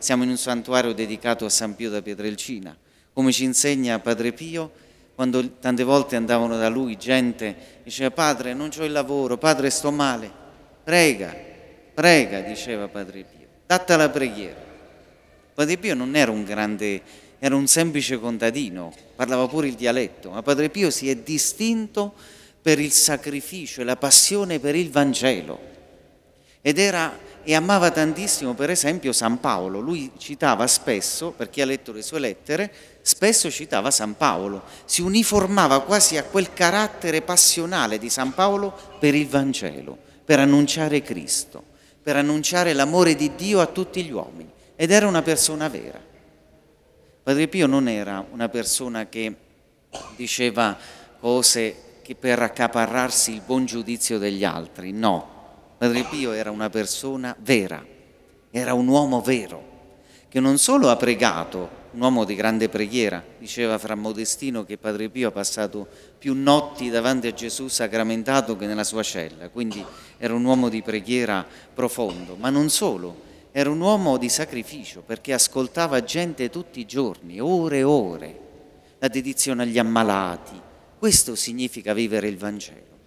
Siamo in un santuario dedicato a San Pio da Pietrelcina, come ci insegna Padre Pio, quando tante volte andavano da lui gente, diceva padre non ho il lavoro, padre sto male, prega, prega, diceva Padre Pio, datta la preghiera. Padre Pio non era un grande, era un semplice contadino, parlava pure il dialetto, ma Padre Pio si è distinto per il sacrificio e la passione per il Vangelo ed era e amava tantissimo per esempio San Paolo, lui citava spesso, per chi ha letto le sue lettere, spesso citava San Paolo, si uniformava quasi a quel carattere passionale di San Paolo per il Vangelo, per annunciare Cristo, per annunciare l'amore di Dio a tutti gli uomini ed era una persona vera. Padre Pio non era una persona che diceva cose che per accaparrarsi il buon giudizio degli altri, no, Padre Pio era una persona vera, era un uomo vero, che non solo ha pregato, un uomo di grande preghiera, diceva fra Modestino che Padre Pio ha passato più notti davanti a Gesù sacramentato che nella sua cella, quindi era un uomo di preghiera profondo, ma non solo, era un uomo di sacrificio perché ascoltava gente tutti i giorni, ore e ore, la dedizione agli ammalati, questo significa vivere il Vangelo.